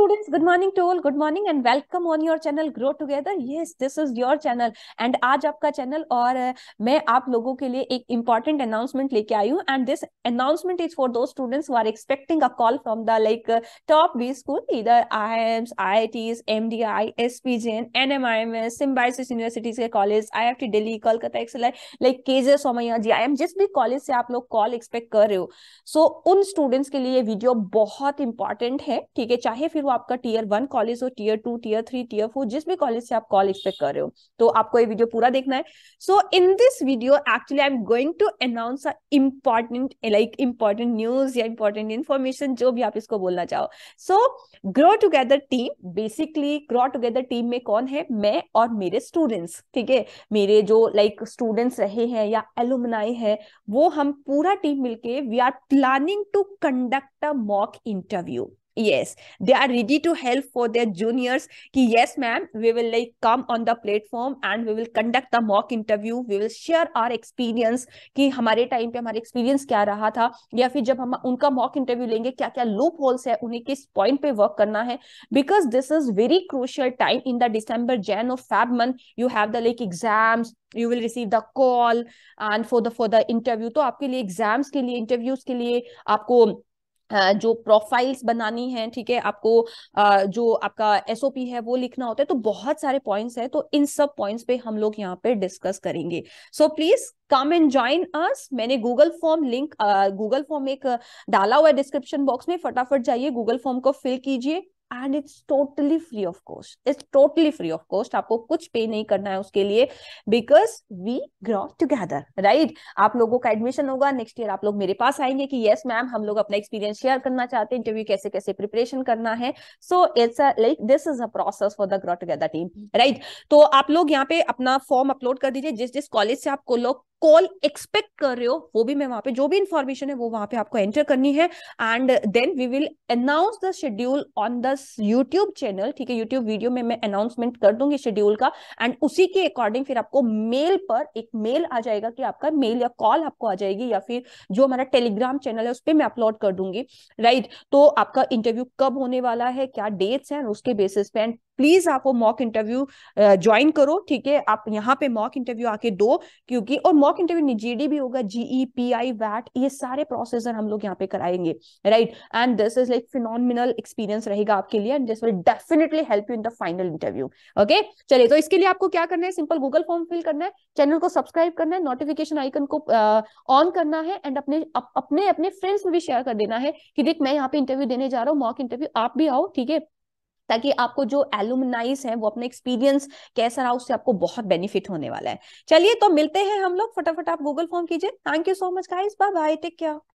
students good morning to all good morning and welcome on your channel grow together yes this is your channel and aaj aapka channel aur uh, main aap logo ke liye ek important announcement leke aayi hu and this announcement is for those students who are expecting a call from the like uh, top b school either iims iits mdi spgn nmims symbiosis university ke college ift delhi kolkata xli like kj somaya gim jis bhi college se aap log call expect kar rahe ho so un students ke liye video bahut important है ठीक है चाहे फिर वो आपका tier one college हो tier two tier three tier four जिस भी कॉलेज से आप कॉल एक्सपेक्ट कर रहे हो तो आपको ये वीडियो पूरा देखना है so in this video actually I am going to announce a important like important news या इम्पॉर्टेंट इन्फॉर्मेशन जो भी आप इसको बोलना चाहो so grow together team basically grow together team में कौन है मैं और मेरे स्टूडेंट्स ठीक है मेरे जो लाइक like, स्टूडेंट्स रहे हैं या एलुमनाई है वो हम पूरा टीम मिलके we are planning to conduct a mock interview yes they are ready to help for their juniors ki yes ma'am we will like come on the platform and we will conduct the mock interview we will share our experience ki हमारे time पे हमारा experience क्या रहा था या फिर जब हम उनका मॉक इंटरव्यू लेंगे क्या क्या लूप होल्स है उन्हें किस पॉइंट पे वर्क करना है because this is very crucial time in the December Jan और Feb month you have the like exams you will receive the call and for the for the interview तो आपके लिए एग्जाम्स के लिए interviews के लिए आपको जो प्रोफाइल्स बनानी है ठीक है आपको जो आपका एसओपी है वो लिखना होता है तो बहुत सारे पॉइंट्स हैं तो इन सब पॉइंट्स पे हम लोग यहाँ पे डिस्कस करेंगे so please come and join us मैंने Google form link Google form एक डाला हुआ है डिस्क्रिप्शन बॉक्स में फटाफट जाइए गूगल फॉर्म को फिल कीजिए and it's totally free of cost it's totally free of cost आपको कुछ पे नहीं करना है उसके लिए because we grow together right आप लोगों का एडमिशन होगा नेक्स्ट ईयर आप लोग मेरे पास आएंगे कि यस मैम हम लोग अपना एक्सपीरियंस शेयर करना चाहते हैं इंटरव्यू कैसे कैसे प्रिपरेशन करना है so it's like this is a process for the grow together team right तो आप लोग यहाँ पे अपना फॉर्म अपलोड कर दीजिए जिस जिस कॉलेज से आप लोग कॉल एक्सपेक्ट कर रहे हो वो भी मैं वहां पे जो भी इंफॉर्मेशन है वो वहां पे आपको एंटर करनी है and then we will announce the schedule on the YouTube channel ठीक है यूट्यूब वीडियो में मैं अनाउंसमेंट कर दूंगी शेड्यूल का एंड उसी के अकॉर्डिंग फिर आपको मेल पर एक मेल आ जाएगा कि आपका मेल या कॉल आपको आ जाएगी या फिर जो हमारा टेलीग्राम चैनल है उस पर मैं अपलोड कर दूंगी राइट right? तो आपका इंटरव्यू कब होने वाला है क्या डेट्स हैं उसके बेसिस पे एंड प्लीज आप वो मॉक इंटरव्यू ज्वाइन करो ठीक है आप यहाँ पे मॉक इंटरव्यू आके दो क्योंकि और मॉक इंटरव्यू जीडी भी होगा जीई पी आई वैट ये सारे प्रोसेसर हम लोग यहाँ पे कराएंगे right and this is like phenomenal experience रहेगा आपके लिए and this will definitely help you in the final interview okay चलिए तो इसके लिए आपको क्या करना है सिंपल गूगल फॉर्म फिल करना है चैनल को सब्सक्राइब करना है नोटिफिकेशन आइकन को ऑन uh, करना है एंड अपने अप, अपने अपने फ्रेंड्स में भी शेयर कर देना है कि देख मैं यहाँ पे इंटरव्यू देने जा रहा हूँ मॉक इंटरव्यू आप भी आओ ठीक है ताकि आपको जो एलुमनाइज है वो अपने एक्सपीरियंस कैसा रहा उससे आपको बहुत बेनिफिट होने वाला है चलिए तो मिलते हैं हम लोग फटाफट आप गूगल फॉर्म कीजिए thank you so much guys bye bye take care